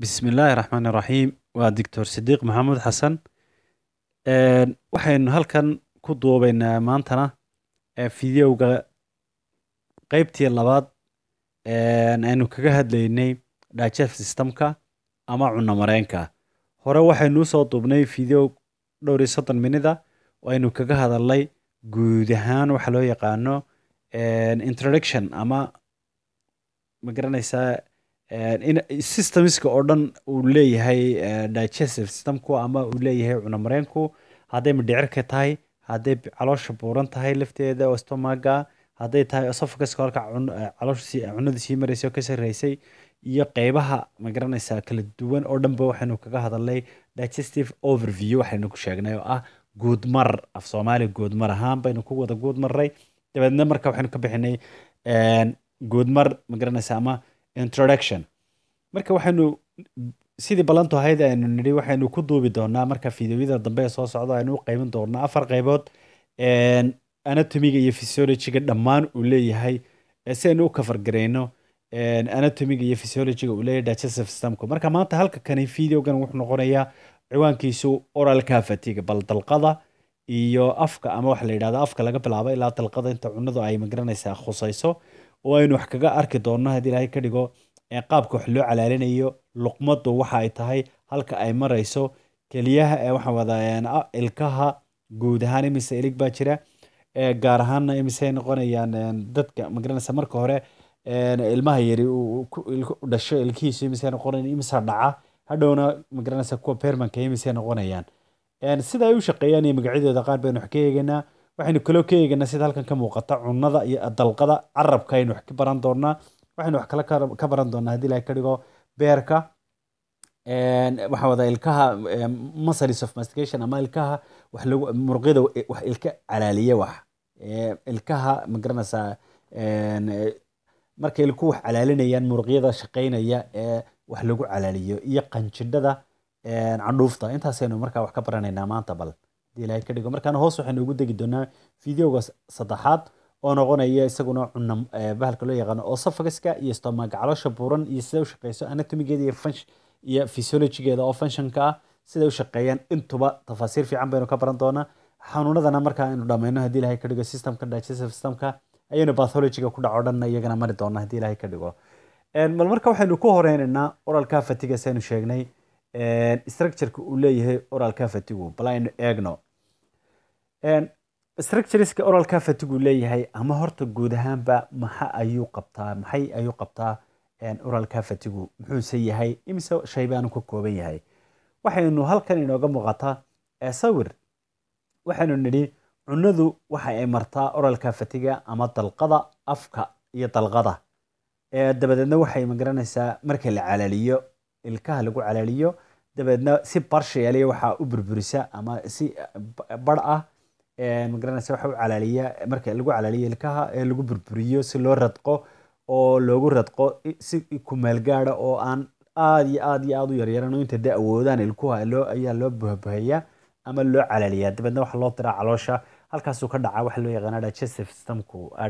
bismi illaahi raxmaani raxiim waa doctor sidiiq maxamuud xasan waxaynu halkan ku duubaynaa maantana fideowga qeybtii labaad aynu kaga hadlaynay digest systemka ama cunno mareenka hore waxaynu usoo duubnay fideo dhowr iyo soddon minida oo aynu kaga hadalnay guud ahaan waxa loo yaqaano introduction ama ma garanaysaa Eh, systemska oo dhan uu leeyahay eh, digestive systemku ama uu leeyahay cunamareenku hadday midhicirka tahay hadday caloosha buuran tahay lafteeda oo stomaga hadday tahay esophaguska halka cunada eh, sii maraysay oo ka sarreysay iyo qeybaha magaranaysaa kala duwan oo dhanba waxaynu kaga hadalnay digestive overview waxaynu ku sheegnay oo ah guudmar af soomaali guudmar ahaan baynu ku wada guudmaray dabeedna marka waxaynu ka bixinay guudmar magaranaysaa ama introduction marka waxaynu sidii ballantu ahayd aynu nidhi waxaynu ku duubi doonaa marka fideoyada dambe ee soo socda aynu u qeybin doonaa afar qaybood anatomiga iyo physiologiga dhammaan uu leeyahay si aynu u kafargareyno anatomiga iyo physiologiga uu leeyahay digestive systemku marka maanta halka kani videogan wuxuu noqonayaa ciwaankiisu oral cavity bal dalqada iyo afka ama waxa la yidhahda afka laga bilaabo ilaa dalqada inta cunadu ay magaranaysaa khusayso oo aynu wax kaga arki doonno haddii ilaahay ka dhigo qaabka wax loo calaalinayo luqmaddu waxa ay tahay halka ay marayso keliyaha waxaan wadaa ah, ilkaha guud ahaan imise ilig baa jira gaar ahaanna imisey noqonayaan dadka magaranaysa marka hore ilmaha yari dhasho ilkihiisu imise noqonayan imisa dhaca hadhowna magaranaysa kuwa permanka imise noqonayaan sida ay u shaqeeyaan iyo magacyadooda qaar baynu wax ka eegaynaa waxaynu kaloo ka eeganaa sida halkan ka muuqata cunada iyo dalqada carabka aynu wax ka baran doonaa waxaynu wax kale ka baran doonaa haddii ilahay ka dhigo beerka waxaa wada ilkaha muscles of mastication ama ilkaha wax lagu muruqyada wax ilka calaaliya wax ilkaha ma garanaysaa marka ilku wax calaalinayaan muruqyada shaqaynaya ee wax lagu calaaliyo iyo qanjidhada candhuufta intaasaynu markaa wax ka baranaynaa maanta bal ilahay ka dhigo markaan hoos waxaynu ugu degi doonaa videoga saddexaad oo noqonaya isaguna cuna bahalka loo yaqaano osophaguska iyo stomagcaloosha buuran iyo sida u shaqeyso anatomigeeda iyo iyo physiologigeeda oo functionka ah siday u shaqeeyaan intuba tafaasiir fiican baynu ka baran doonaa xanuunadana markaa aynu dhammayno haddii ilahay ka dhigo systemka digestive systemka ayaynu pathologiga ku dhaco dhanna iyagana mari doona haddii ilahay ka dhigo bal marka waxaynu ku horeynaynaa oralka fatiga saynu sheegnay structureka uu leeyahay oralka fatigu bal aynu eegno structureska oralka fatigu leeyahay ama horta guud ahaanba maxa ayuu qabtaa maxay ayuu qabtaa oralka fatigu muxuuse yahay imise shaybaanu ka kooban yahay waxaynu halkan inooga muuqataa sawir waxaynu nidhi cunadu waxa ay martaa oralka fatiga ama dalqada afka iyo dalqada dabadeedna waxay magaranaysaa marka la calaaliyo ilkaha lagu calaaliyo dabeedna si barsheeliya waxaa u burburisa ama si eh, bar ah magaranaysa waxa u calaaliya marka lagu calaaliyo ilkaha ee lagu burburiyo si loo radqo oo loogu radqo si kumaalgaada oo aan aada iyo aad iyo aad u yaryaran oo inta dee awoodaan ilkuha loo ayaa loo buhabuhayaa ama loo calaaliyaa dabeedna waxaa loo diraa caloosha halkaasuu ka dhacaa waxa loo yaqaana digestive systemku ah,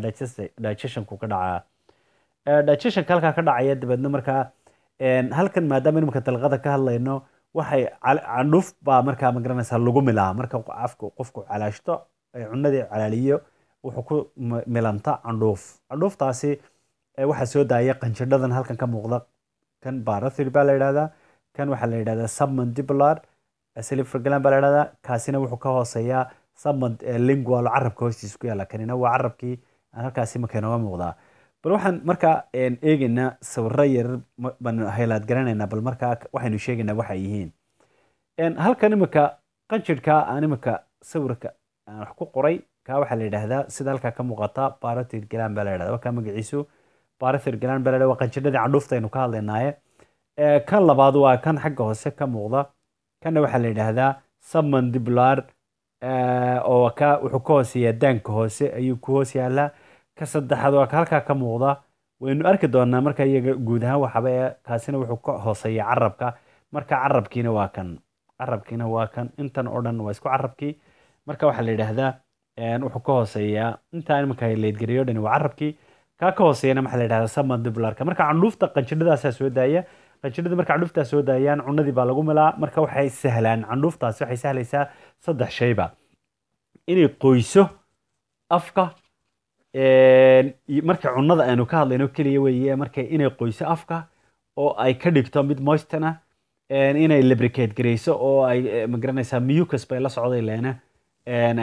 digestionku ka dhacaa digestionka halkaa ka dhacaya dabeedna markaa halkan maadaama imika dalqada ka hadlayno waxay candhuf baa markaa magaranaysaa lagu milaa marka afka qofku calaashto cunadii calaaliyo wuxuu ku milanta candhuuf candhuuftaasi waxaa soo daaya qanjidhadan halkan ka muuqda kan barathir baa la yidhahdaa kan waxaa la yidhahdaa subman diblar slifergalan baa la yidhahdaa kaasina wuxuu ka hooseeyaa subman lingual carabka hoostiis ku yaala kanina waa carabkii aan halkaasi marka inooga muuqdaa bal waxaan markaa eegeynaa sawiro yar baan haylaad garanaynaa bal markaa waxaynu sheegaynaa waxay yihiin halkan iminka qanjirhkaa aan iminka sawirka aan wax ku qoray kaa waxaa la yidhaahdaa sida halkaa ka muuqata baratir galan baa la yidhahdaa wakaa magaciisu baratir galan baa la waa qanjidhadii candhuufta aynu ka hadlaynaaye kan labaad waa kan xagga hoose ka muuqda kanna waxaa la yidhaahdaa submandibular oo ka wuxuu ka hooseeyaa daanka hoose ayuu ku hoos yaalaa ka saddexaad waa halkaa ka muuqda waynu arki doonaa marka iyaga guud ahaan waxaba kaasina wuxuu ka hooseeya carabka marka carabkiina waa kan carabkiina waa kan intan oo dhan waa isku carabkii marka waxaa la yidhaahdaa wuxuu ka hooseeyaa intaa imanka leydgareeyo dhani waa carabkii kaa ka hooseeyana maxaa la yidhahdaa submandibularka marka candhuufta qanjidhadaasaa soo daaya qanjidhada marka candhuuftaa soo daayaan cunadii baa lagu milaa marka waxay sahlaan candhuuftaasi waxay sahlaysaa saddex shayba inay qoyso afka marka cunada aanu ka hadlayno keliya weeye marka inay qoyso afka oo ay ka dhigto mid moistan ah inay libricate gareyso oo ay e, magaranaysaa mucus bay la socday leena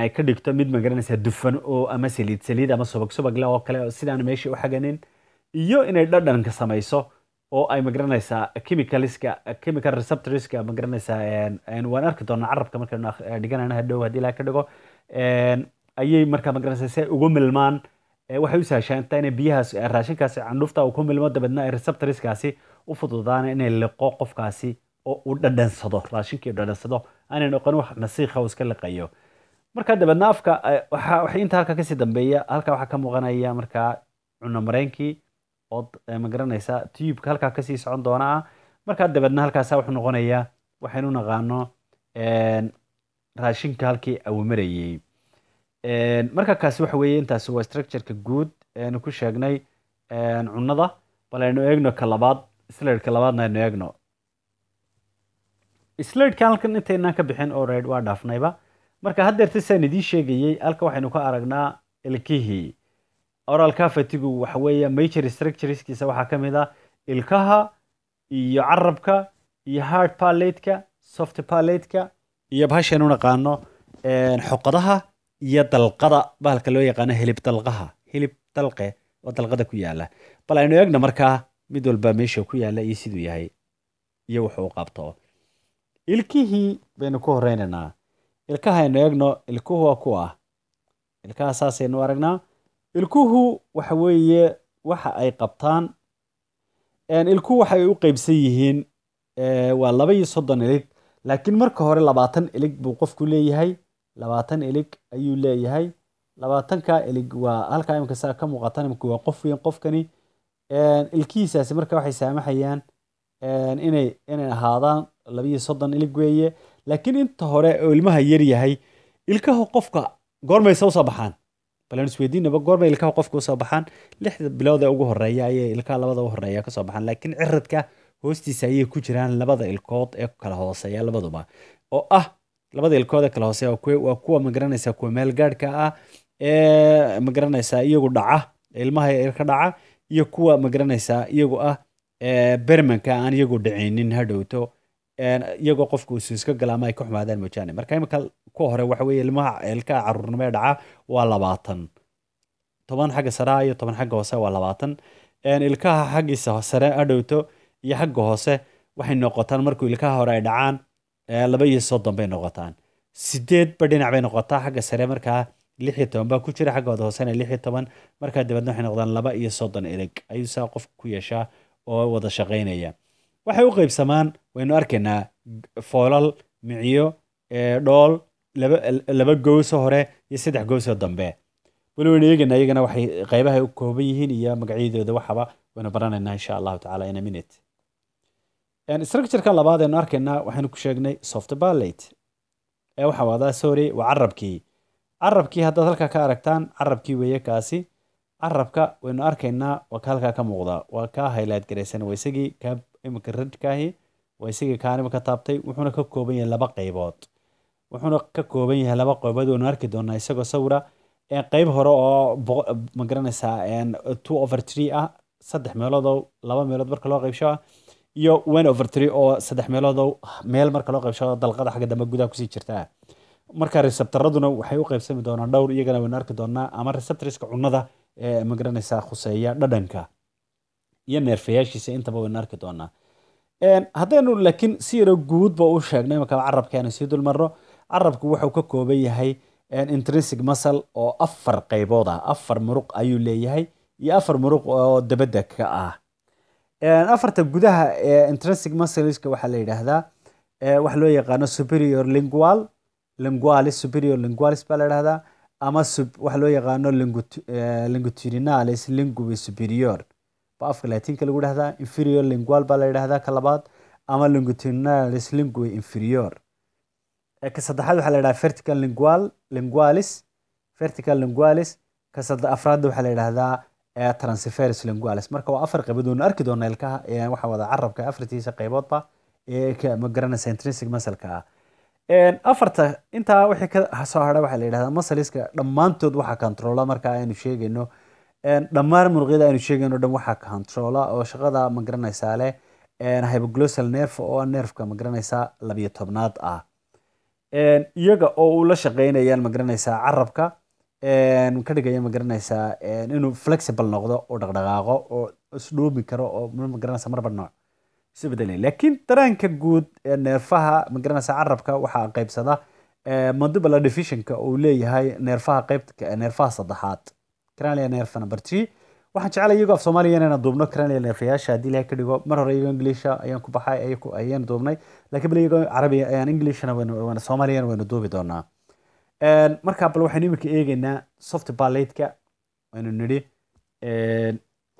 ay ka dhigto mid magaranaysaa dufan oo ama saliid saliid ama subag subag leh oo kale sidaan meesha u xaganin iyo inay dhadhanka samayso oo ay magaranaysaa chemicalska chemical receptorska magaranaysaa waan arki doonaa carabka markaynu e, dhiganayna hadhow haddii ilaa ka dhigo ayay markaa magaranaysaa si ay ugu milmaan waxay u sahashaantaa inay biyahaas raashinkaasi candhufta uu ku milmo dabeedna ay receptoriskaasi u fududaan inay liqo qofkaasi oo uu dhadhansado raashinkii dhadhansado aanay noqon wax nasiikha uu iska liqayo marka dabeedna afka waxa intaa halka kasii dambeeya halka waxaa ka muuqanaya markaa cunomareynkii ood magaranaysa tiyubka halkaa kasii socon doona ah markaa dabeedna halkaasa wuxuu noqonayaa waxaynu naqaano raashinka halkii awimarayey marka kaasi waxa weeye intaasi waa structureka guud eanu ku sheegnay cunada bal aynu eegno ka labaad sladka labaadna aynu eegno sladka halkan intaynaan ka bixin oride waa dhaafnayba marka haddeerta saan idiin sheegayey halka waxaynu ka aragnaa ilkihii oral cavetigu waxa weeye major structureskiisa waxaa ka mid ah ilkaha iyo carabka iyo hard palateka soft palateka iyo bahashaynu naqaano xoqadaha iyo dalqada bahalka loo yaqaano hilib dalqaha hilib dalqe oo dalqada ku yaala bal aynu eegna markaa mid walba meesha ku yaala iyo siduu yahay iyo wuxuu qabto ilkihii baynu ku horeynaynaa ilkaha aynu eegno ilkuhu waa ku ah ilkaha saasaynu aragnaa ilkuhu waxa weeye waxa ay qabtaan ilkuhu waxay u qeybsan yihiin waa laba iyo soddon ilig laakiin marka hore labaatan ilig buu qofku leeyahay labaatan ilig ayuu leeyahay labaatanka ilig waa halkaa imika saa ka muuqata imika waa qof weyn qofkani ilkihiisaasi marka waxay saamaxayaan inay inay ahaadaan labiyo soddon ilig weeye laakiin inta hore oo ilmaha yar yahay ilkaha qofka goormaysa usoo baxaan balan isweydiinaba goormay ilkaha qofka usoo baxaan lixda bilood ee ugu horeeya ayay ilkaha labada ugu horeeya kasoo baxaan laakiin ciradka hoostiisa ayay ku jiraan labada ilkood ee kala hooseeya labaduba oo ah labada ilkooda kale hoose waa kuwa magaranaysa kuwa meel gaadhka ah ee magaranaysa iyagu dhaca ilmaha ka dhaca iyo kuwa magaranaysa iyagu ah bermanka aan iyagu dhicaynin hadhowto iyagoo qofka usu iska galaama ay ka xumaadaan moojaane marka imika kuwa hore waxa ilmaha ilkaha caruurnimo ee dhaca waa labaatan toban xagga saraa iyo toban xagga hoose waa labaatan ilkaha xaggiisa sare hadhowto iyo xagga hoose waxay noqotaan markuu ilkaha hore ay dhacaan laba iyo soddon bay noqotaan sideed ba dhinac bay noqotaa xagga sare markaa lix iyo toban baa ku jira xagga wada hoosena lix iyo toban markaa dabeedna waxay noqdaan laba iyo soddon ereg ayuu saa qofku ku yeeshaa oo wada shaqaynaya waxay u qaybsamaan waynu arkaynaa foolal miciyo dhool laba gowsoo hore iyo saddex gowsoo dambe weli waynu eeganaa iyagana waxay qaybahay u kooban yihiin iyo magacyadooda waxaba waynu baranaynaa insha allahu tacala in a minute structureka labaad aynu arkaynaa waxaynu ku sheegnay soft balate ee waxa wadaa sorry waa carabkii carabkii haddaad halkaa ka aragtaan carabkii weeye kaasi carabka waynu arkaynaa waa ka halkaa ka muuqdaa waa kaa haylaad garaysan waa isagii ka iminka radkaahi waa isagii kaan iminka taabtay wuxuuna ka kooban yahay laba qaybood wuxuuna ka kooban yahay laba qaybood waynu arki doonaa isagoo sawira qeyb hore oo magaranaysaa two over tree ah saddex meelood oo laba meelood marka loo qeybsho ah, iyo one over tree oo saddex meeloodo meel marka loo qaybshado dalqada xagga dambe gudaha kusii jirtaa marka resebtaraduna waxay u qaybsami doonaan dhowr iyagana waynu arki doonaa ama resebtoriska cunnada ee magaranaysaa khuseeya dhadhanka iyo neerfayaashiisa intaba waynu arki doonaa haddaynu laakiin si yaro guudba u sheegnay imaka carabka aynu sii dulmarno carabku wuxuu ka kooban yahay intrinsic muscle oo afar qaybood ah afar muruq ayuu leeyahay iyo afar muruq oo dabada ka ah afarta gudaha ee intrinsic muscleska waxaa la yidhaahdaa waxa loo yaqaano superior lingual lingualis superior lingualis baa la yidhahdaa ama waxa loo yaqaano longitudinalis lingui superior ba afka latinka lagu dhahdaa inferior lingual baa la yidhahdaa ka labaad ama longitudinalis lingui inferior ka saddexaad waxaa la yidhahdaa vertical lingual lingualis vertical lingualis ka afraadda waxaa la yidhahdaa ee transferis linguales marka waa afar qaybood arki doona ilkaha waxaa wada carabka afartiisa qayboodba ee magaranaysa intrinsic masalka ah afarta intaa wixii ka soo hadha waxaa la yidhahdaa masaliska dhammaantood waxaa controla marka aynu sheegayno dhammaan muruqyada aynu sheegayno dhan waxaa controla oo shaqada magaranaysaa leh hypoglossal nerve oo nerfka magaranaysaa labiyo tobnaad ah, ah. iyaga oo uu la shaqeynayaan magaranaysaa carabka ka dhigaya magaranaysaa inuu flexible noqdo oo dhaqdhaqaaqo oo isdhuumi karo oo magaranaysa marba nooc isu laakiin dareenka guud ee neerfaha magaranaysa carabka waxaa qaybsada mandibular divisionka uu leeyahay neerfaha qaybta neerfaha saddexaad cranial nerve number three waxaan jeclay iyagoo af soomaaliya inaan duubno cranial nerveyaasha haddii ilahay ka dhigo mar hore iyagoo inglisha ayaan ku baxay ayaan duubnay laakiin bal iyagoo carabiga ayaan englishna waan soomaaliyan waynu duubi doonaa markaa bal waxaynu iminka eegeynaa soft balletka aynu nidhi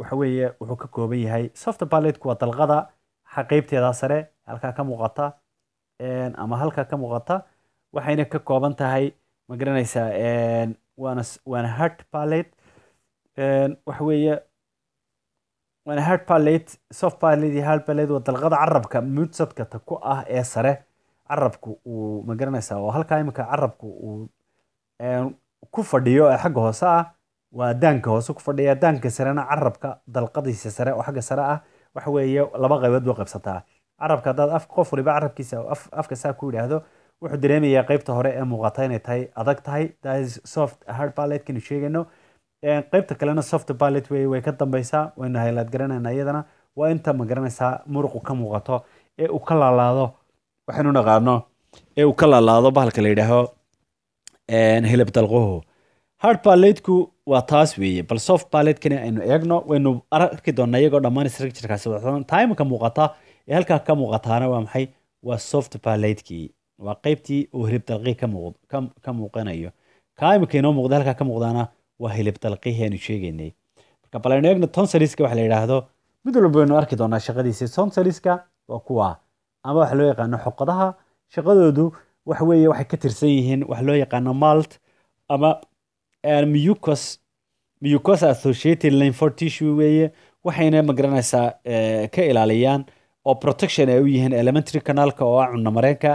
waxa weeye wuxuu ka kooban yahay soft balletku waa dalqada qaybteeda sare halkaa ka muuqata ama halkaa ka muuqata waxayna ka kooban tahay ma garanaysaa waana waana hard ballet waxa weeye waana hard ballet soft ballet iyo hard ballet waa dalqada carabka mutsadka ta ku ah ee sare carabku uu magaranaysaa oo halkaa iminka carabku uu ku fadhiyo ee xagga hoose ah waa daanka hoose ku fadhiya daanka sarena carabka dalqadiisa sare oo xagga sare ah waxa weeye laba qaybood buu qaybsataa carabka haddaad af qof waliba carabkiisa afka saa ku yidhaahdo wuxuu dareemayaa qaybta hore ee muuqata inay tahay adag tahay thais soft hard balletkan sheegayno qaybta kalena soft ballet wey way ka dambaysaa waynu haylaad garanayna iyadana waa inta magaranaysaa muruqu ka muuqato ee uu ka laalaado waxaynu naqaano ee uu ka laalaado bahalka la yidhaaho helab dalquhu hard balletku waa taas weeye bal soft balletkani aynu eegno waynu arki doona iyagoo dhammaan structurekaasi wadasan timeka muuqata ee halkaa ka muuqataana waa maxay waa soft balletkii waa qeybtii uu helab dalqii ka muuqanayo kaa inoo muuqda halkaa ka muuqdaana waa helab dalqihii aynu sheegaynay marka bal aynu eegno tonsaliska waxa la yidhaahdo mid walba waynu arki doonaa shaqadiisi tonsaliska waa kuwa ama waxa loo yaqaano xoqadaha shaqadoodu waxa weeye waxay ka tirsan yihiin waxa loo yaqaano malt ama eh, mucus mucus associated lymphoid tissue weeye waxayna magaranaysaa eh, ka ilaaliyaan oo protection ay u yihiin elementary canalka oo ah cunno mareenka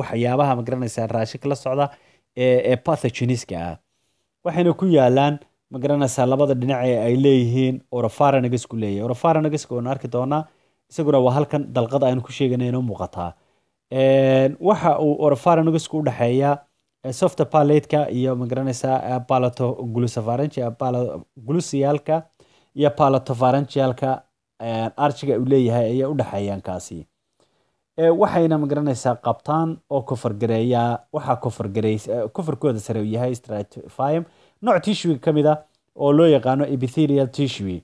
waxyaabaha magaranaysaa raashinka la socda ee pathogeneska ah waxayna ku yaalaan magaranaysaa labada dhinac ee ay leeyihiin orofaranagasku leeyahy orofaranagasku oona arki doonaa isaguna waa halkan dalqada aynu ku sheeganay inoo muuqataa waxa uu orafaranusku u dhexeeya softa paleteka iyo magaranaysaa palato gulusiyaalka iyo palatofaranjialka arjiga uu leeyahay ayaa u dhexeeyaan waxayna magaranaysaa qabtaan oo kofargareeyaa waxaa kofarkooda sare u yahay stratifim nooc tishuiga ka mid a ah, oo loo yaqaano epithelial tishue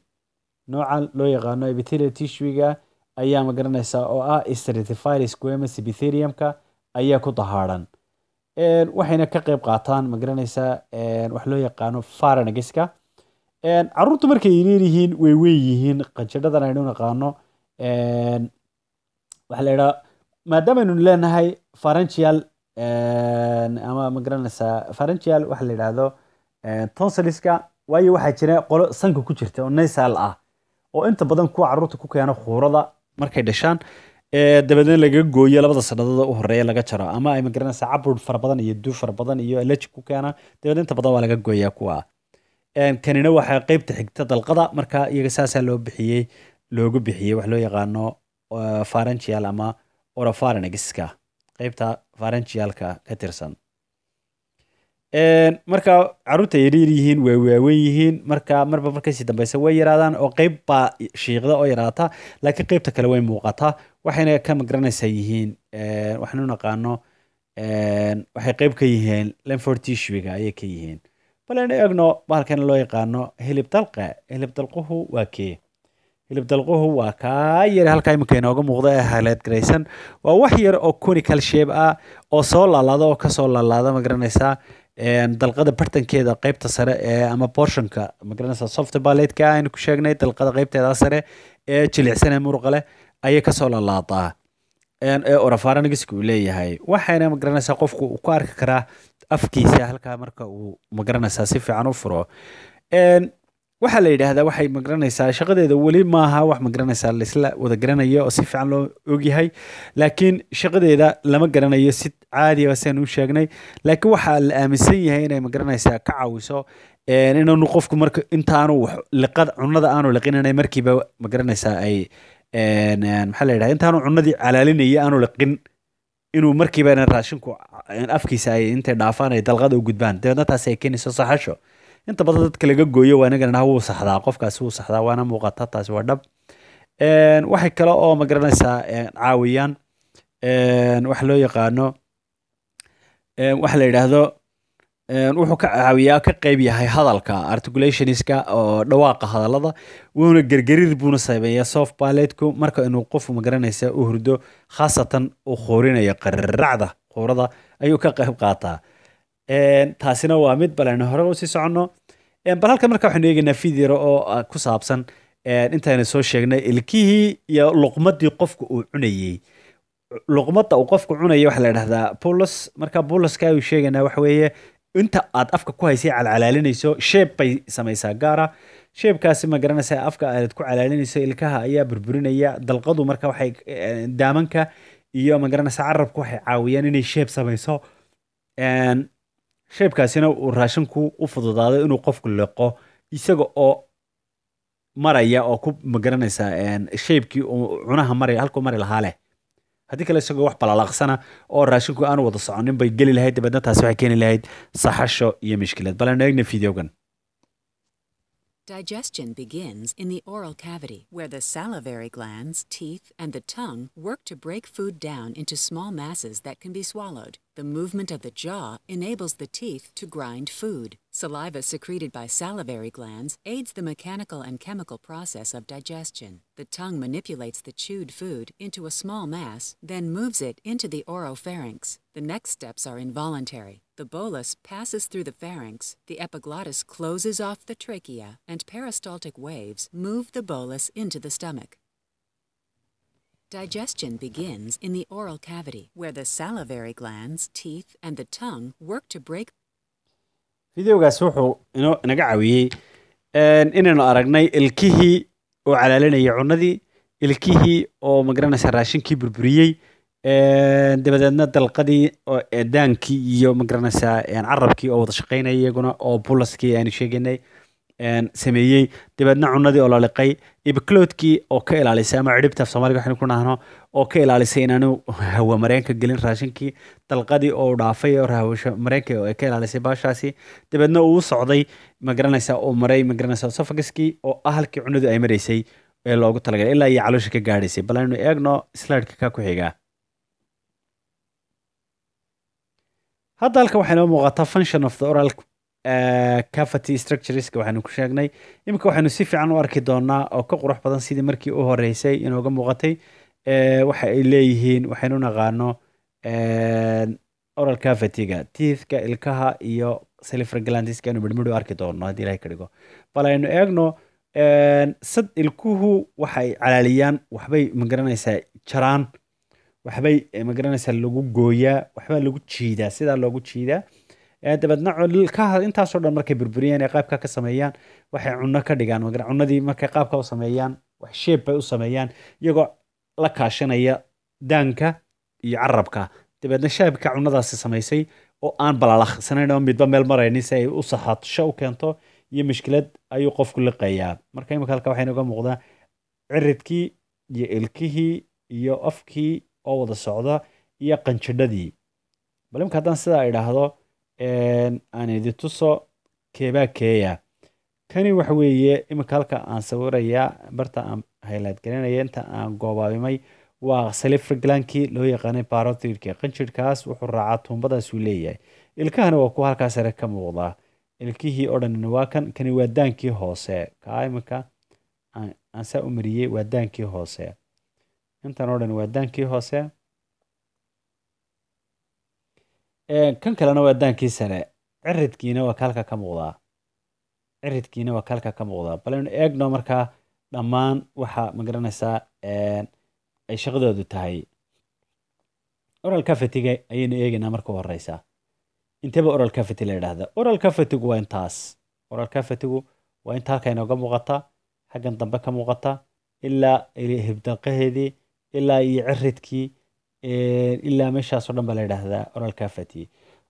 nooca loo yaqaano epithelial tishuiga ayaa ma garanaysaa oo ah strativirus guemus epitheliumka ayaa ku dahaadhan waxayna ka qayb qaataan ma garanaysaa wax loo yaqaano faranagiska caruurtu markay leeyihiin way weeyihiin qanjidhadan aynu naqaano waxa la idhaha maadaama aynu leenahay farangial ama ma garanaysaa farangial waxa la yidhaahdo tonsiliska waayo waxaa jira qolo sanka ku jirta oo nasal ah oo inta badan kuwa caruurta ku keena khuurada markay dhashaan dabeedna laga gooyo labada sannadood u horeeya laga jaro ama ay magaranaysa caburd fara badan iyo duu farabadan iyo allergic ku keena dabeedna inta badan waa laga gooyaa kuwa kanina waxaa qeybta xigta dalqada marka iyaga saasaa loo bixiyey loogu bixiyey wax loo yaqaano pharyngeal ama oropharynxka qeybta pharyngealka ka tirsan marka caruurta yaryar yihiin way waaweyn yihiin marka marba markaysii dambeysa way yaraadaan oo qeyb baa shiiqda oo yaraata laakiin qeybta kale way muuqataa waxayna ka magaranaysaa yihiin waxaanu naqaano waxay qeyb ka yihiin lenfor tissuega ayay ka yihiin baleynu egno bahalkan loo yaqaano hilib dalqa waa kee hilib waa kaa yar halkaa iminka inooga muuqda ee haleed garaysan waa wax yar oo conical shape ah oo soo laalaada oo kasoo laalaada ma garanaysaa dalqada bartankeeda qeybta sare ee ama borshanka magaranaysa soft baletka aynu ku sheegnay dalqada qeybteeda sare ee jilicsanee muruqa leh ayay kasoo lalaadaa ee orafaranigis uu leeyahay waxayna magaranaysaa qofku uu ku arki karaa afkiisa halkaa marka uu magaranaysaa si fiican u furo waxaa la yidhaahdaa waxay magaranaysaa shaqadeeda weli maaha wax magaranaysaa laisla wada garanayo oo si fiican loo ogyahay laakiin shaqadeeda lama garanayo si caadiya ah siaan u sheegnay laakiin waxaa la aaminsan yahay inay magaranaysaa ka caawiso inaanu qofku marka intaanu liqad cunada aanu liqin markiiba magaranaysaa ay maxaa la yidhahda intaanu cunadii calaalinaya aanu liqin inuu markiiba raashinku afkiisa ay intay dhaafaan ay dalqad u gudbaan dabeedna taas ay keenayso saxasho inta badan dadka laga gooyo waa inagan wuu saxdaa qofkaasi wuu saxdaa waana muuqataa taasi waa dhab waxay kale oo magaranaysaa caawiyaan waxa loo yaqaano waxa la yidhaahdo wuxuu ka caawiyaa ka qeyb yahay hadalka articulationiska oo dhawaaqa hadallada wuuna gergerir buuna sameeyaa soft piletku marka inuu qofu magaranaysa u hurdo khaasatan uu qoorinayo qararacda qoorada ayuu ka qeyb qaataa taasina waa mid balayna hore usii soconno bal halkan marka waxaanu eegaynaa fidyar oo ah, ku saabsan intaana soo sheegnay ilkihii iyo luqmadii qofka uu cunayey luqmada uu qofka cunaya waxaa la dhahdaa bulos marka buloska uu sheegaynaa waxa weeye inta aad afka ku haysay calcalaalinayso sheeb bay samaysaa gaara sheebkaasi ma garanaysa afka aad ku calaalinayso ilkaha ayaa burburinaya dalqadu marka waxay daamanka iyo ma garanaysa carabku waxay caawiyaan inay sheeb samayso shaybkaasina uu raashinku u fududaado inuu qofku liqo isaga oo maraya oo ku magaranaysa shaybkii cunaha mara halkuu mari lahaa leh haddii kale isagoo wax balalaqsana oo raashinku aanu wada soconin bay geli lahayd dabeedna taasi waxay keeni lahayd saxasho iyo mishkilaad bal eegna fideogan Digestion begins in the oral cavity, where the salivary glands, teeth, and the tongue work to break food down into small masses that can be swallowed. The movement of the jaw enables the teeth to grind food. Saliva secreted by salivary glands aids the mechanical and chemical process of digestion. The tongue manipulates the chewed food into a small mass, then moves it into the oropharynx. The next steps are involuntary. The bolus passes through the pharynx, the epiglottis closes off the trachea, and peristaltic waves move the bolus into the stomach. Digestion begins in the oral cavity, where the salivary glands, teeth, and the tongue work to break fideogaas wuxuu inoo inaga caawiyey inaynu aragnay ilkihii oo calaalinayay cunadii ilkihii oo magaranaysa raashinkii burburiyey dabadeedna dalqadii oo eedaankii iyo magaranaysa carabkii oo wada shaqaynaya iyaguna oo bulaskii aanu sheegaynay sameeyey dabeedna cunadii oo la liqay ibcloodkii oo ka ilaalisay ama cidhibta af soomaaliga waxaynu ku nahno oo ka ilaalisay inaanu hawa mareenka gelin raashinkii dalqadii oo dhaafay oo hawasho mareenka oo ka ilaalisay baashaasi dabeedna uu socday magaranaysa uu maray magaranaysa sofagaskii oo ah halkii cunadu ay maraysay ee loogu talagalay ilaa iyo caloosha ka gaadhaysay bal aynu eegno slaidka ka ku xigaa hadda halka waxay noo muuqataa function of the oral Eh, cavity structureska waxaanu ku sheegnay iminka waxaynu si fiican u arki doonaa oo ka qurux badan sidii markii u horeysay inooga muuqatay eh, waxa ay leeyihiin waxaynu naqaano eh, oral cavity tiithka ilkaha iyo silver glandiska inu midhmidhu arki doono haddii ilahay ka dhigo bal aynu eegno sad ilkuhu waxay calaaliyaan waxbay magaranaysaa jaraan waxbay magaranaysaa lagu gooyaa waxbaa lagu jiidaa sidaa loogu jiidaa dabeedna culkaha intaasoo dhan markay burburiyeen ee qaabka ka sameeyaan waxay cunno ka dhigaan magar cunadii markay qaabka u sameeyaan wax sheeb bay u sameeyaan iyagoo la kaashanaya daanka iyo carabka dabeedna shaabka cunadaasi samaysay oo aan balalaqsanayn oo midba meel maraynin si ay u sahadsho u keento iyo mushkilad ayuu qofku liqayaa marka imika halka waxaa inooga muuqdaa ciridkii iyo ilkihii iyo afkii oo wada socda iyo qanjidhadii bal imika haddaan sidaa idhaahdo aan idin tuso keebaa keeya kani waxa weeye imika halka aan sawiraya barta aan haylaad galinaya inta aan goobaabimay waa saliib loo yaqaanay barotirka qanjirkaas wuxuu raacaa tuumbadaasuu leeyahay ilkahana waa ku halkaa sare ka muuqda ilkihii oo dhanina waa kan kani waa daankii hoose kaa iminka aan saa u mariyey waa daankii hoose intan oo dhan waa daankii hoose kan kalena waa daankii sare ciridkiina waa kaalka ka muuqdaa ciridkiina waa kaalka ka muuqdaa bal aynu eegno markaa dhammaan waxa magaranaysaa ay shaqadoodu tahay oral cafetiga ayaynu eegaynaa marka horeysa inteba oral cafety la yidhaahda oral cafetigu waa intaas oral cafetigu waa inta halka inooga muuqata xaggan dambe ka muuqata ilaa hibdaqaheedii ilaa iyo ciridkii ilaa meeshaasoo dhan baa la yidhaahdaa oral cavity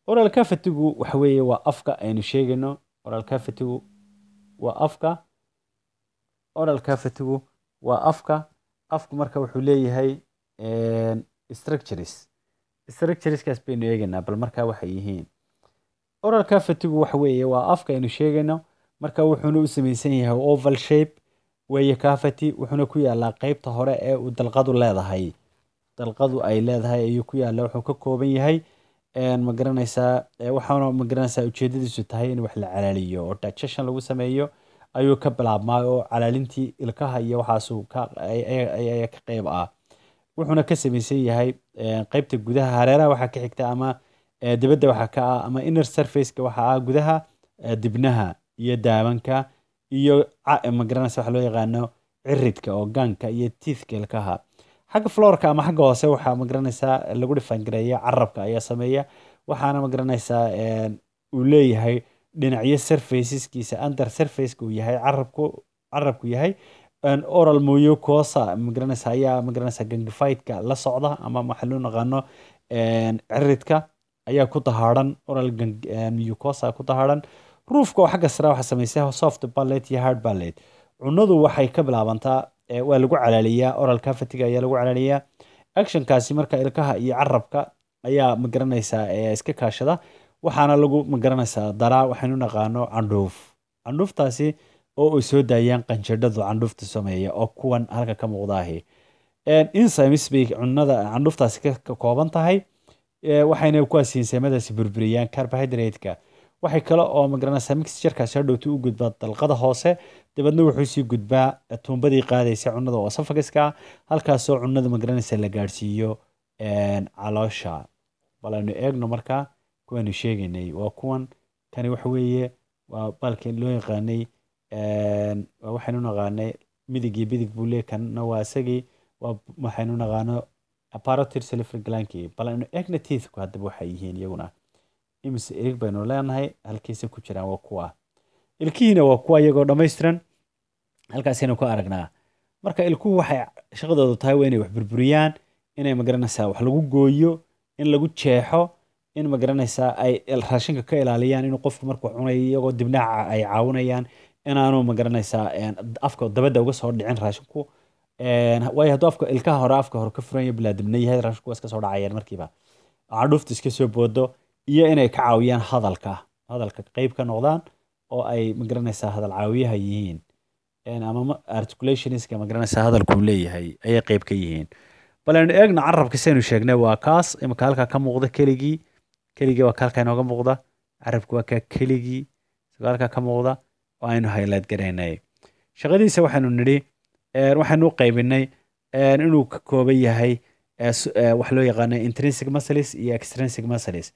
oral cavitygu waxa weeye waa afka aynu sheegayno oral cavitygu waa afka oral cavitygu waa afka afku marka wuxuu leeyahay structures structureskaas baynu eegaynaa bal markaa waxay yihiin oral cavitygu waxa weeye waa afka aynu sheegayno marka wuxuuna u samaysan yahay oval shape weeye cavity wuxuuna ku yaalaa qeybta hore ee uu dalqadu leedahay dalqadu ay leedahay ayuu ku yaalla wuxuu ka kooban yahay ma garanaysaa waxaana magaranaysaa ujeedadiisu tahay in wax la calaaliyo oo digestion lagu sameeyo ayuu ka bilaabmaa oo calaalintii ilkaha iyo waxaasu ayaa ka qeyb ah wuxuuna ka samaysan yahay qeybta gudaha hareeraha waxaa ka xigta ama dibadda waxaa ka ah ama inner surfaceka waxaa ah gudaha dibnaha iyo daabanka iyo ah, magaranaysa waxa loo yaqaano ciridka oo gaanka iyo tiithka ilkaha xagga floorka ama xagga hoose waxaa magaranaysaa lagu dhifaangareeya carabka ayaa sameeya waxaana magaranaysaa eh, uu leeyahay dhinacyo surfaceskiisa under surfaceka uu yahay carabku carabku yahay oral moyocosa magaranaysaa ayaa magaranaysaa gangifitka la socda ama waxa loo naqaano eh, ciridka ayaa ku tahaadhan oral eh, mucosa ku tahaadhan ruufka oo xagga sare waxaa sameysay soft ballet iyo hard ballet cunadu waxay ka bilaabantaa waa lagu calaaliyaa oralka fatiga ayaa lagu calaaliyaa actionkaasi marka ilkaha iyo carabka ayaa magaranaysaa iska kaashada waxaana lagu magaranaysaa daraa waxaynu naqaano candhuuf candhuuftaasi oo ay soo daayaan qanjadhadu candhuufta sameeya oo kuwan halka ka muuqdaahi insimis bay cunada candhuuftaasi ka kooban tahay waxayna kuwaas insamadaasi burburiyaan carbohydrate waxay kale oo magaranaysaa mixjarkaasi hadhowta u gudbaa dalqada hoose dabeedna wuxuu sii gudbaa tuumbadii qaadaysa cunnada oo safagska halkaasoo cunnada magaranaysa la gaadhsiiyo caloosha bal aynu eegno marka kuwaanu sheegaynay waa kuwan kani waxa weeye waa baalka loo yaqaanay waxaynu naqaanay midig bidig buu leey kanna waa isagii waxaynu naqaano aparatir silifriglankii bal aynu eegna tiithku haddaba waxay yihiin iyaguna imise eeg baynu leenahay halkiisa ku jiraan waa kuwa ilkihiina waa kuwa iyagoo dhammaystiran halkaasaynu ka aragnaa marka ilkuhu waxay shaqadoodu tahay waa inay wax burburiyaan inay magaranaysaa wax lagu gooyo in lagu jeexo in magaranaysaa ay raashinka ka ilaaliyaan inuu qofku markuu cunay iyagoo dibnaaca ay caawinayaan inaanu magaranaysaa afka dabadda uga soo dhicin raashinku waayo hadduu afka ilkaha hore afka hore ka furanyo bilaa yahay raashinku waa iska soo dhacayeen markiiba cadhuufta iska soo boodo iyo inay ka caawiyaan hadalka hadalka qeyb ka noqdaan oo ay magaranaysaa hadal caawiyaha yihiin ama articulationska magaranaysaa hadalkuu leeyahay ayay qeyb ka yihiin bal aynu eegno carabka saynu sheegnay waa kaas imika halkaa ka muuqda keligii keligii waa ka halkaa inooga muuqda carabka waa kaa keligii halkaa ka muuqda oo aynu highlight garaynay shaqadiisa waxaynu nidhi waxaynu u qaybinay inuu ka kooban yahay wax loo yaqaano intrinsic muscles iyo extrinsic muscles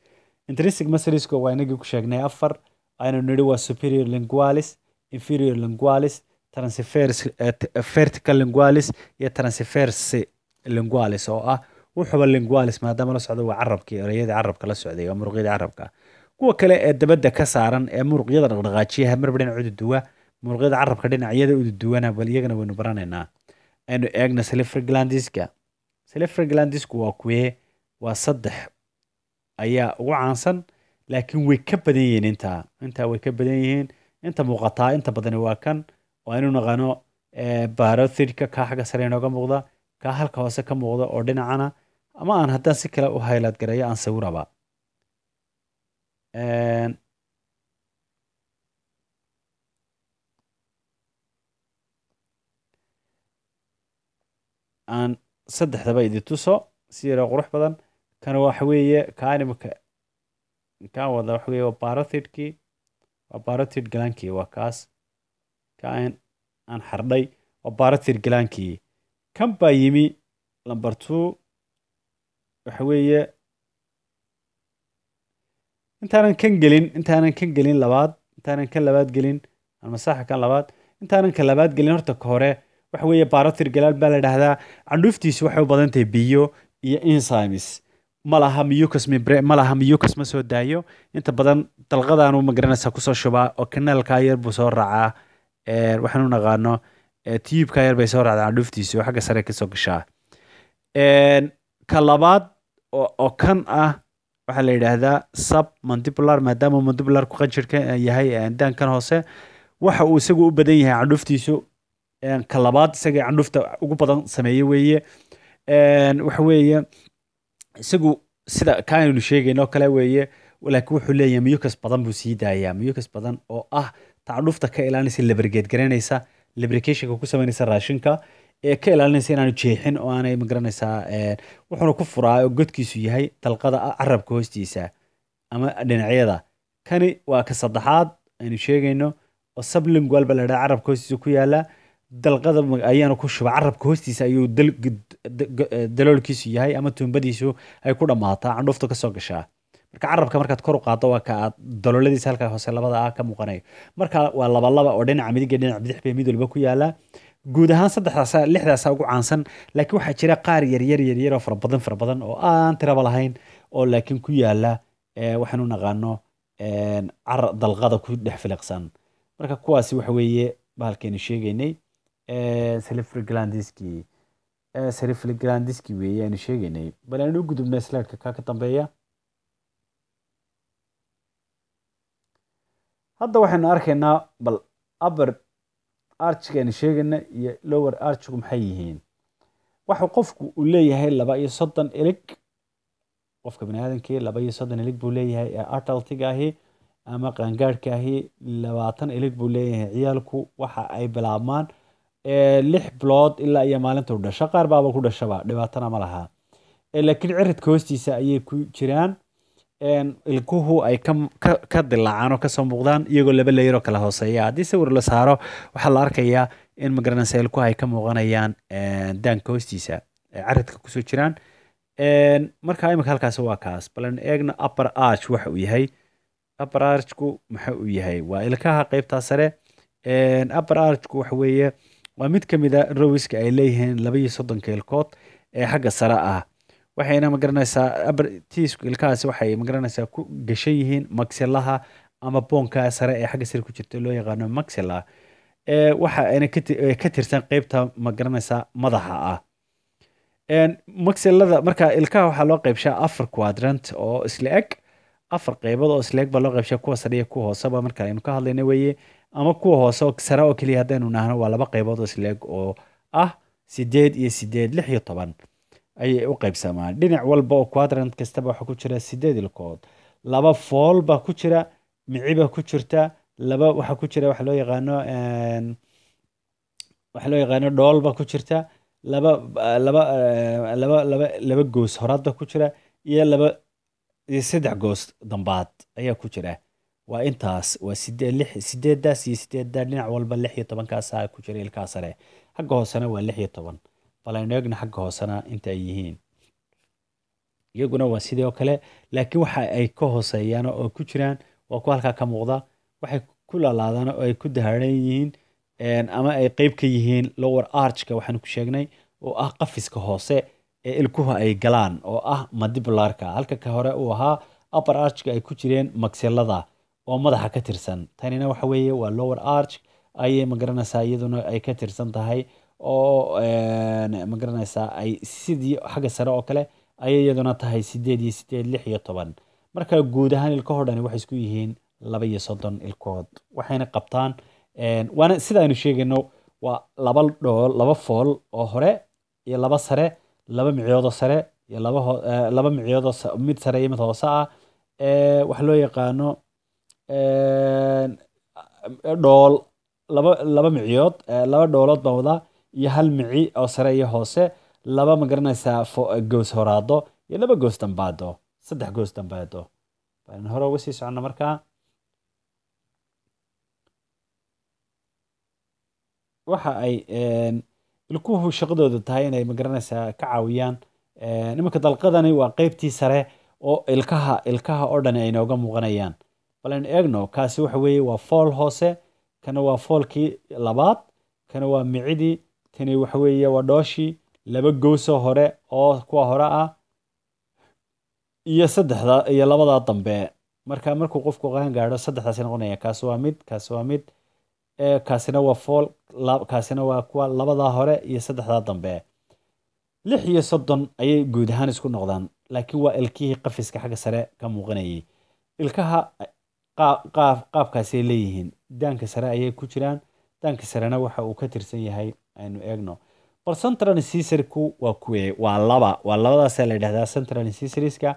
intrinsic muscleska waa inagii ku sheegnay afar aynu nidhi waa superior lingualis inferior lingualis transfers eh, eh, vertical lingualis iyo transfers lingualis oo ah wuxuba lingualis maadaama la socdo waa carabkii ereyadii carabka la socday oo muruqyadii carabka kuwa kale ee dabadda ka saaran ee muruqyada dhaqdhaqaajiyaha marba dhinac ududuwa muruqyada carabka dhinacyada ududuwana bal iyagana waynu baranaynaa aynu eegna slifriglandska slifriglandisku waa kuwee waa saddex ayaa ugu caansan laakiin way ka badan yihiin intaa intaa way ka badan yihiin inta muuqataa inta badani waa kan waa inuu naqano eh, barothidka kaa xagga sare inooga muuqda kaa halka hoose ka muuqda oo dhinacana ama aan haddaan si kale u haylaad gareeyo aan sawiraba eh, aan saddexdaba idin tuso si yaroo qurux badan kana waxa weeye kanimka kan wada waxa weeye waa baratidkii waa baratid galaankii waa kaas kan aan xardhay waa baratid galaankii kan baa yimi number two waxa weeye intaanan kan gelin intaanan kan gelin labaad intaanan kan labaad gelin almasaaxa kan labaad intaanan ka labaad gelin horta ka hore waxa weeye baaratir galaal baa la dhahdaa candhuuftiisu waxay u badan tahay biyo iyo enzymes malaha miyukas mibre malaha miyukas ma soo daayo inta badan dalqadaanu magaranaysaa kusoo shubaa oo kanaalkaa yar buu soo raacaa waxaanu naqaano tiyubkaa yar bay soo raacdaa dhuftiisi oo xagga sare kasoo gashaa ka labaad oo kan ah waxaa la yidhaahdaa sub mandibular maadaama mandibularku qanjirka yahay daankan hoose waxa uu isagu u badan yahay candhuftiisu ka labaad isaga candhufta ugu badan sameeye weeye waxa weeye isagu sida kaanaynu sheegaynoo kale weeye laakiin wuxuu leeyahay miyukas badan buu sii daayaa miyukas badan oo ah tacadhufta ka ilaalinaysa lebergeed garanaysa lebricationka ku samaynaysa raashinka ee ka ilaalinaysa inaanu jeexin oo aanay magaranaysaa eh, wuxuuna ku furaa oo godkiisu yahay dalqada carabka hoostiisa ama dhinacyada kani waa ka saddexaad aynu sheegayno oo sublingualba la dhaha carabka hoostiisa ku yaala dalqada ayaanu ku shuba carabka hoostiisa ayuu daloolkiisu yahay ama tuumbadiisu ay ku dhammaataa candhuuftu kasoo gashaa marka carabka markaad kor u qaaddo waa ka aad dalooladiisa halkaa hoose labada ah ka muuqanayo marka waa labalaba oo dhinaca midig dhinac bidix bay mid walba ku yaalaa guud ahaan saddexdaasa lixdaasa ugu caansan laakiin waxaa jira qaar yaryar yaryar oo fara badan oo aan tiraba lahayn oo laakiin ku yaala waxaanu naqaano dalqada ku dhex filiqsan marka kuwaasi waxa weeye bahalkeenu sheegaynay salivary salivary weeye aanu sheegaynay bal aan u gudubnay slaidka ka ka dambeeya hadda waxaynu arkaynaa bal aber archiga aynu sheegaynay iyo lower archigu maxay yihiin waxa qofku uu leeyahay laba iyo soddon ilig qofka baniaadamkii laba iyo soddon ilig buu leeyahay ee adaltiga ahi ama qaangaadhka ahi labaatan ilig buu leeyahay ciyaalku waxa ay bilaabmaan lix blood ilaa iyo maalinta u dhasha qaar baaba ku dhashaba dhibaatana ma laha laakiin ciridka hoostiisa ayay ku jiraan ilkuhu ay ka dilaacaan oo kasoo muuqdaan iyagoo laba leeyaroo kala hooseeya haddii sawir la saaro waxaa la arkayaa in magaranaysa ilkuha ay ka muuqanayaan daanka hoostiisa ciridka kusoo jiraan marka imika halkaasi waa kaas balan eegna upper arch waxa uu yahay upper archku maxa uu yahay waa ilkaha qeybtaa sare upper archku waxa weeye waa mid ka mid a ah rowiska ay leeyihiin laba iyo soddon kiilkood ee xagga sare ah waxayna magaranaysaa abartiisku ilkahaasi waxay magaranaysaa ku gashan yihiin maxillaha ama boonka sare ee xagga sare ku jirta loo yaqaano maxilla waxa ayna ka tirsan qeybta magaranaysaa madaxa ah maxillada marka ilkaha waxaa loo qeybshaa afar quadrant oo isla eg afar qeybood oo isla eg baa loo qeybshaa kuwa sare iyo kuwa hooseba marka aynu ka hadlayna weeye ama kuwa hoose sare oo keliya haddaynu nahno waa laba qaybood oo isleeg oo ah sideed iyo sideed lix iyo toban ayay u qaybsamaan dhinac walba oo quadrant kastaba waxaa ku jira sideed ilkood laba fool baa ku jira miciba ku jirta laba waxaa ku jira waxaa loo yaqaano ehm, waxaa loo yaqaano dhool baa ku jirta laba laba eh, laba laba laba goos horaad baa ku jira iyo laba iyo saddex goos dambaad ayaa ku jira waa intaas waa sideedaas iyo sideedaa dhinac walba lix iyo tobankaasaa ku jira ilkaa sare xagga hoosena waa lix iyo toban bal aynu eegna xagga hoosena inta ay yihiin iyaguna waa sidii oo kale laakiin waxa ay ka hooseeyaan oo ku jiraan waa ku halkaa ka muuqda waxay ku laalaadaan oo ay ku daharan yihiin ama ay qeyb ka yihiin lower archka waxaanu ku sheegnay oo ah qafiska hoose ee ilkuha ay galaan oo ah madibularka halka ka hore uu ahaa upper archka ay ku jireen maxillada oo madaxa ka tirsan tanina waxa weeye waa lower arch ayay magaranaysaa iyaduna ay ka tirsan tahay oo magaranaysaa ay sidii xagga sare oo kale ayay iyaduna tahay sideed iyo sideed lix iyo toban marka guud ahaan ilkahoo dhani waxay isku yihiin laba iyo soddon ilkood waxayna qabtaan waana sida aynu sheegayno waa laba dhool laba fool oo hore iyo laba sare laba micyoodo sare iyo laba micyoodoo mid sare iyo mid hoose ah waxaa loo yaqaano dhool laba laba miciyood laba dhoolood baan wadaa iyo hal mici oo sare iyo hoose laba magaranaysaa e, goos horaado iyo laba goos dambaado saddex goos dambaado baan hore uga sii socona markaa waxa ay ilkuhu shaqadooda tahay inay magaranaysaa ka caawiyaan nimanka dalqadani waa qeybtii sare oo ilkaha ilkaha oo dhan ay inooga muuqanayaan balen eegno kaasi waxa weeye waa fool hoose kana waa foolkii labaad kana waa micidii tani waxa weeye waa dhooshii laba gooso hore oo kuwa hore ah iyo saddexda iyo labadaa dambe marka markuu qofku qaan gaadho saddexdaasi noqonaya kaasi waa mid kaasi waa mid kaasina waa fool kaasina waa kuwa labadaa hore iyo saddexdaa dambe lix iyo soddon ayay guud ahaan isku noqdaan laakiin waa ilkihii qafiska xagga sare ka muuqanayay ilkaha qaabkaasay leeyihiin daanka sare ayay ku jiraan daanka sarena waxa uu ka tirsan yahay aynu eegno bal central cicerku waa kuwe waa laba waa labadaasaa la yidhahdaa central incicerska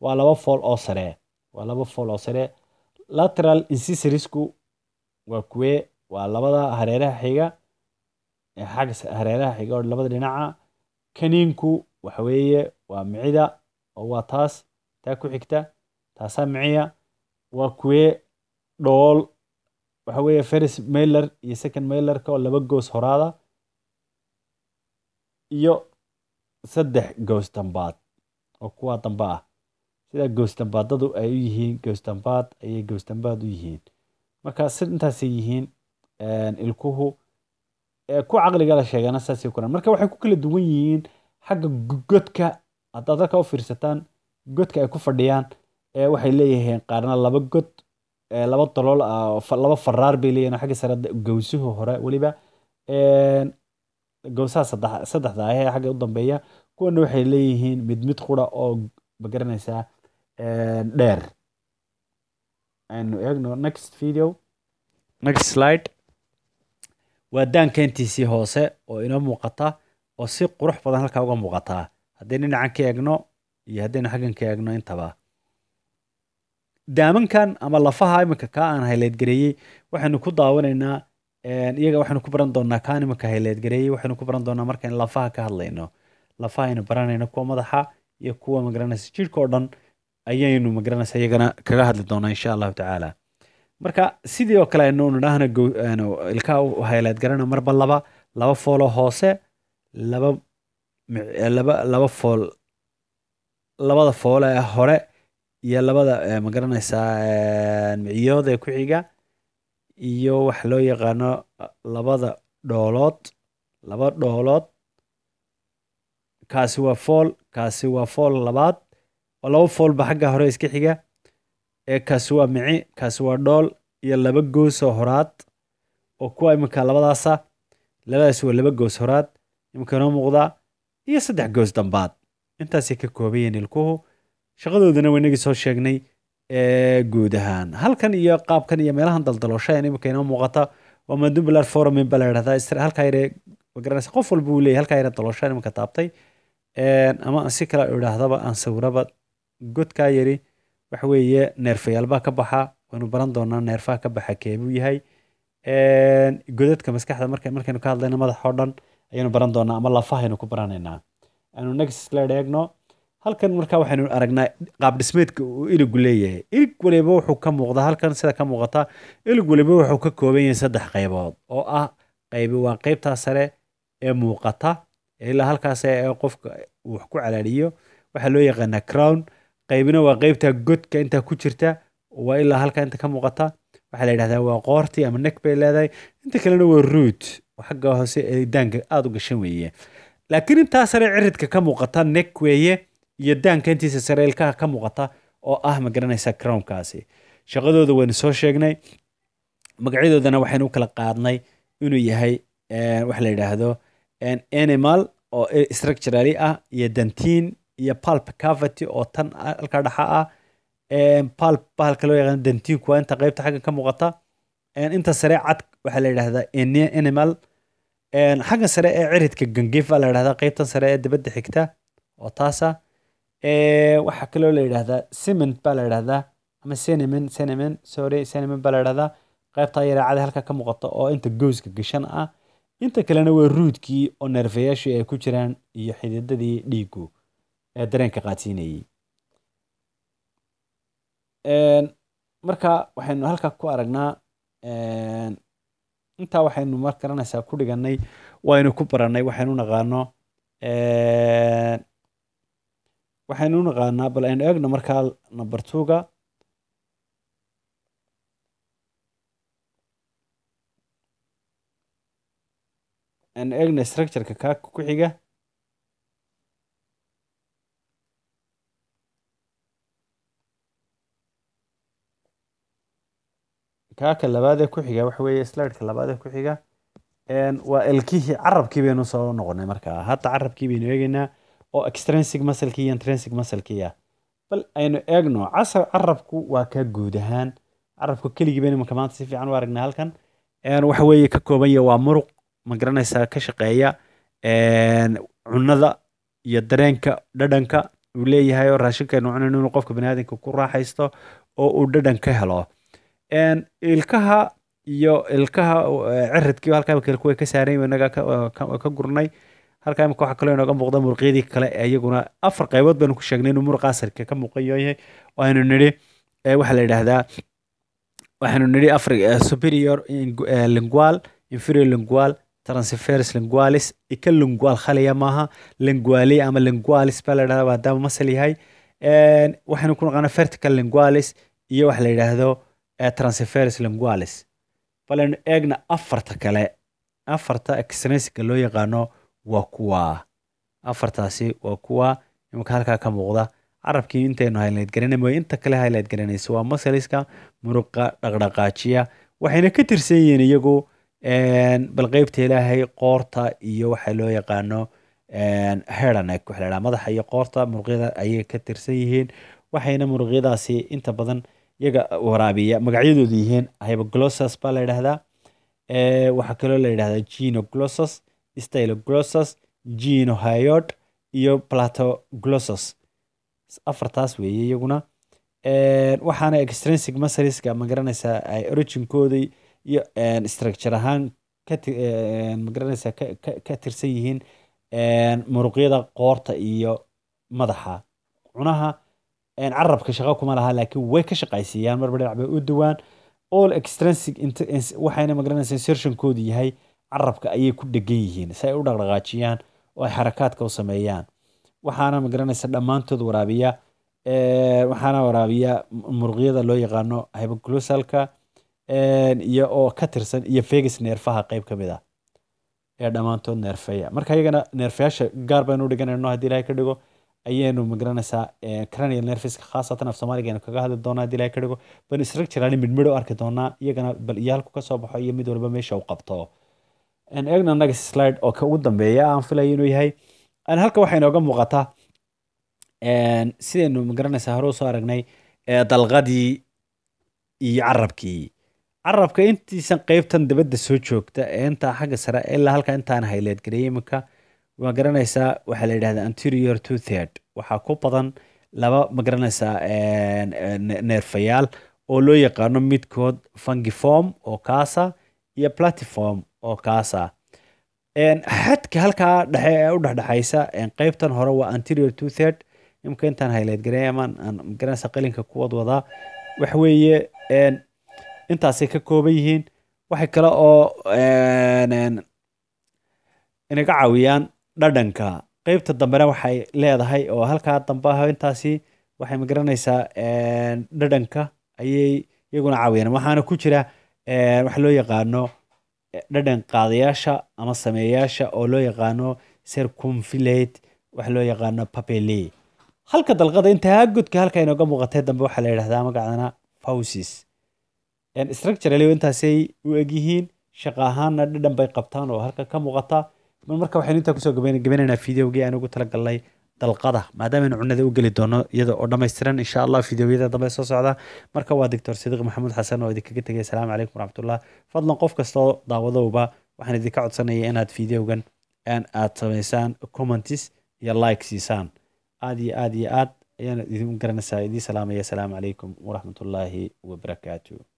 waa laba fool oo sare waa laba fool oo sare lateral incicerisku waa kuwe waa labada hareeraha xiga xagga hareeraha xiga oo labada dhinaca kaniinku waxa weeye waa micida oo waa taas taa ku xigta taasaa miciya waa kuwee dhool waxa weeye ferris mailer iyo second mailerka oo laba goos horaada iyo saddex goos dambaad oo kuwa dambe ah sidaa goostambaadadu ay u yihiin goostambaad ayay goostambaad u yihiin marka si intaasay yihiin ilkuhu ee ku caqliga la sheegana saasay koran marka waxay ku kala duwan yihiin xagga godka haddaad halka u fiirsataan godka ay ku fadhiyaan waxay leeyihiin qaarna laba god laba dalool ah, laba faraar bay leeyihin xagga sare gowsuhu hore weliba gowsaha saddexda ah xagga u dambeeya kuwana waxay leeyihiin mid mid qura oo magaranaysaa dheer aynu eegno next video next slide waa daankeentiisii hoose oo inoo muuqata oo si qurux badan halkaa uga muuqataa haddaynu dhinacan ka eegno iyo haddaynu xaggan ka eegno intaba daamankan ama lafaha iminka ka aan hayleedgareeyey waxaynu ku daawanaynaa iyaga waxaynu ku baran doonaa kaan iminka hayleedgareeyey waxaynu ku baran doonaa markaynu lafaha ka hadlayno lafaha aynu baranayno kuwa madaxa iyo kuwa magaranaysa jirhka oo dhan ayaynu magaranaysa iyagana kaga hadli doonaa insha allahu tacaala marka sidii oo kale aynu nidhaahna ilkaha hayleedgarana marba laba laba fooloo hoose laba laba laba fool labada foole ee hore iyo labada ma garanaysaa miciyooda ku xiga iyo wax loo yaqaano uh, labada dhoolood laba dhoolood kaasi waa fool kaasi waa fool labaad waa laba foolba xagga hore iska xiga ee kaasi waa mici kaasi waa dhool iyo laba goos oo horaad oo kuwa ah imika labadaasa labadaas waa laba goos horaad iminka noo muuqdaa iyo saddex goos dambaad intaasay ka koobayeen ilkuhu shaqadoodana waa inagii soo sheegnay guud ahaan halkan iyo qaabkan iyo meelahan daldalooshadan imika inoo muuqata waa madumbilar forum inba la yidhahdaa halkaa yare magaranaysa qof walba uu leeyahy halkaa yare dalooshadan imika taabtay ama aan si kale idhaahdaba aan sawiraba godkaa yari waxa weeye neerfayaalbaa ka baxa waynu baran doonaa neerfaha ka baxa keebuu yahay godadka maskaxda marka markaynu ka hadlayno madaxoo dhan ayaynu baran doonaa ama lafaha aynu ku baranaynaa aanu next isla eegno halkan markaa waxaynu aragnaa qaabdhismeedka uu iligu leeyahay ilig waliba wuxuu ka muuqdaa halkan sida ka muuqata ilig waliba wuxuu ka kooban yahay saddex qaybood oo ah qaybi waa qaybtaa sare ee muuqata ilaa halkaas ee qofka wax ku calaaliyo waxaa loo yaqaanaa crown qaybina waa qaybta godka intaa ku jirta waa ilaa halkaa inta ka muuqata waxaa la yidhahdaa waa qoortii ama neck bay leedahay inta kalena waa root xagga hoose ee daanka aada u gashan weeye laakiin intaa sare ciridka ka muuqata neck weeye iyo daanka intiisa sareelkaha ka muuqata oo ah magaranaysa crownkaasi shaqadooda waynu soo sheegnay magacyadoodana waxaynu u kala qaadnay inuu yahay waxa la yidhaahdo animal oo structurally ah iyo dantiin iyo pulp cavity oo tan halka dhaxa ah pulp bahalka loo yaqaano dantiinku waa inta qaybta xaggan ka muuqata inta sare cad waxaa la yidhahdaa animal xaggan sare ee ciridka gangifa la yidhahdaa qaybtan sare ee dibadda xigta oo taasa Eh, waxaa kaloo la yidhaahdaa cement baa la yidhaahdaa ama cinnamon cinnamon sorry cinnamon baa la yidhaahdaa qaybtaa yaraacada halka ka muuqata oo inta gooska gashan ah inta kalena waa ruudkii oo neerfayaashii ay ku jiraan iyo xididadii dhiigu ee dareenka qaadsiinayay marka waxaynu halka ku aragnaa intaa waxaynu markaranaysaa ku dhigannay waynu ku barannay waxaynu naqaano waxaynu unaqaanaa bal aynu egno markaa number twoga aynu egna structureka kaaka ku xiga kaaka labaadee ku xiga waxa weeye slideka labaadee ku xiga waa elkihii carabkii baynu soo noqonay markaa hadda carabkii baynu eegeynaa oo extrinsic muscle-ka iyo intrinsic muscle ah. bal aynu eegno carabku waa ka guud ahaan carabku keligii nimanka maanta si fiican u aragnaa halkan waxa weeye ka kooban ya waa muruq ma garanaysaa ka shaqeeya cunada iyo dareenka dhadhanka uu leeyahay oo raashinkaynu cunayno inuu qofka baniaadanka ku raaxaysto oo uu dhadhan ka helo ilkaha iyo ilkaha ciridkii halkaa kale kuwa ka saaran inaga ka gurnay halka imika waxaa kaloo inooga muuqda muruqyadii kale iyaguna afar qaybood baynu ku sheegnay inuu muruqa asarka ka muuqan yahay waanu nidhi waxaa la yidhaahdaa waxaanu nidhi afar superior lingual inferior lingual transferis lingualis ika lingual khaliya maaha linguali ama lingualis baa la yidhahda maadaama masal yahay waxaynu ku naqaana vertical lingualis iyo waxa la yidhaahdo transferis lingualis balaynu eegna afarta kale afarta extrinsica loo yaqaano waa kuwa afartaasi waa kuwa imika halkaa ka muuqda carabkii intaynu highlight garanayna way inta kale highlight garanaysa waa masaliska muruqa dhaqdhaqaajiya waxayna ka tirsan yihiin iyagu balqeybta ilaahay qoorta iyo waxa loo yaqaano heranek waxa la madaxa iyo qoorta muruqyada ayay ka tirsan yihiin waxayna muruqyadaasi inta badan iyaga waraabiya magacyadoodu yihiin hyboglossus baa la yidhahdaa waxaa kaloo la yidhahdaa genoglossus Staphylococcus Geniohyoid, iyo Palatoglossus. Afartaas weeye iyaguna. Waxaana extrinsic muscleska ma garanaysaa ay originkooda iyo structure ahaan ka magaranaysaa ka tirsan yihiin muruqyada qoorta iyo madaxa cunaha carabka shaqo kuma lahaa laakiin way ka shaqaysiiyaan marba dhinac bay u dawaan all extrinsic waxayna magaranaysaa insertionkoodu yahay carabka ayay ku dhegan yihiin si ay u dhaqdhaqaajiyaan oo ay xarakaadka u sameeyaan waxaana magaranaysa dhammaantood waraabiya waxaana waraabiya muruqyada loo yaqaano hypoglosalka iyo oo ka tirsan iyo vegas neerfaha qeyb ka mid ah ee dhammaantood neerfeeya marka iyagana neerfayaasha gaar baynu dhiganayno haddii ilahay ka dhigo ayaynu magaranaysaa cranial nerfiska khaasatan af soomaaliga aynu kaga hadli doonaa haddii ilahay ka dhigo baynu structurali midmidho arki doonaa iyagana bal iyo ka soo baxo iyo mid walba meesha u qabto eegna next slide oo ka ugu dambeeya aan filaya inuu yahay halka waxaa nooga muuqataa sidaynu magaranaysaa hore usoo aragnay dalqadii iyo carabkii carabka intiisan qeybtan dibadda soo joogta ee intaa xagga sare ilaa halka intaan hayleed gareyimika ma garanaysaa waxaa la yidhahda anterior two third waxaa ku badan laba magaranaysaa neerfayaal oo loo yaqaano midkood fungiform oo kaasa iyo platform oo kaasa xadka halkaa dhexe ee u dhexdhexaysa qeybtan hore waa anterior two third imka intaan highlight gareeyamaan aan magaranaysa qalinka ku wadwadaa waxa weeye intaasay ka kooban yihiin waxa kale oo inaga caawiyaan dhadhanka qeybta dambena waxay leedahay oo halkaa dambe intaasi waxay magaranaysaa dhadhanka ayay iyaguna caawiyaan waxaana ku jira Eh, waxa loo yaqaano eh, dhadhan qaadayaasha ama sameeyaasha oo loo yaqaano circumvillate waxa loo yaqaano papele halka dalqada intaa halka inooga muuqatay dambe waxaa la yidhahdaa magacdana fausis structurally intaasay u egyihiin shaqa ahaanna dhadhan bay qabtaan oo halka ka muuqata marka waxaynu intaa kusoo gabagabanaynaa videogii aan ugu talagalnay dalqada maadaama maadaamanu cunnada u geli doono iyada oo dhammaystiran insha allah fideoyada dambe soo socda marka waa doctor sidiiq maxamuud xasan oo idinkaga tegay asalaamu calaykum waraxmatullah fadlan qof kastoo daawadowba waxaan idinka codsanaya inaad fideogan aad samaysaan commentis iyo like siisaan aad iyo aad iyo aad ayaan idin garanaysaa idiin salaamaya asalaamu calaykum waraxmatullaahi wabarakaatu